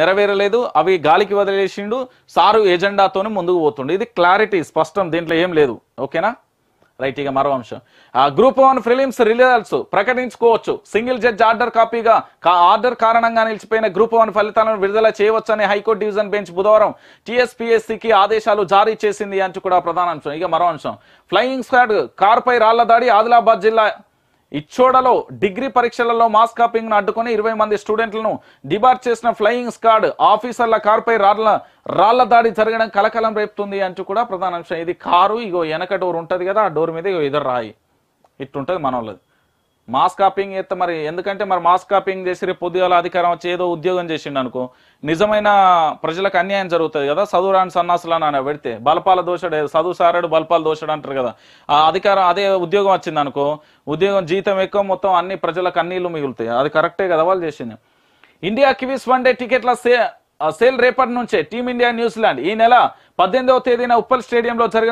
నెరవేరలేదు అవి గాలికి వదిలేసిండు సారు ఎజెండాతోనే ముందుకు పోతుండు ఇది క్లారిటీ స్పష్టం దీంట్లో ఏం లేదు ఓకేనా రైట్ ఇక మరో అంశం గ్రూప్ వన్ ఫిలిమ్స్ రిలీజల్స్ ప్రకటించుకోవచ్చు సింగిల్ జడ్జ్ ఆర్డర్ కాపీగా ఆర్డర్ కారణంగా నిలిచిపోయిన గ్రూప్ వన్ ఫలితాలను విడుదల చేయవచ్చని హైకోర్టు డివిజన్ బెంచ్ బుధవారం టీఎస్పీఎస్సీకి ఆదేశాలు జారీ చేసింది అంటూ కూడా ప్రధాన అంశం ఇక మరో అంశం ఫ్లయింగ్ స్క్వాడ్ కార్పై రాళ్ల దాడి ఆదిలాబాద్ జిల్లా ఇచ్చోడలో డిగ్రీ పరీక్షలలో మాస్ కాపింగ్ను అడ్డుకొని ఇరవై మంది స్టూడెంట్లను డిబార్ట్ చేసిన ఫ్లయింగ్ స్కాడ్ ఆఫీసర్ల కారుపై రాళ్ల రాళ్ల దాడి జరగడం కలకలం రేపుతుంది అంటూ కూడా ప్రధాన అంశం ఇది కారు ఇగో వెనక డోర్ ఉంటుంది కదా ఆ డోర్ మీద ఇగో ఎదురు రాయి ఇట్టుంటుంది మనోళ్ళది మాస్ కాపింగ్ చేస్తే మరి ఎందుకంటే మరి మాస్ కాపింగ్ చేసి రేపు పొద్దుగాల అధికారం వచ్చి ఏదో ఉద్యోగం చేసిండు అనుకో నిజమైన ప్రజలకు అన్యాయం జరుగుతుంది కదా చదువు రాని సన్నాసులు అని పెడితే బలపాల దోషడు చదువు సారాడు బలపాల దోషడు అంటారు కదా ఆ అధికారం అదే ఉద్యోగం వచ్చింది అనుకో ఉద్యోగం జీతం ఎక్కువ మొత్తం అన్ని ప్రజలకు అన్నీళ్ళు మిగులుతాయి అది కరెక్టే కదా వాళ్ళు చేసింది ఇండియా కివీస్ వన్ డే టికెట్ల సేల్ రేపటి నుంచే టీమిండియా న్యూజిలాండ్ ఈ నెల పద్దెనిమిదవ తేదీన ఉప్పల్ స్టేడియంలో జరిగిన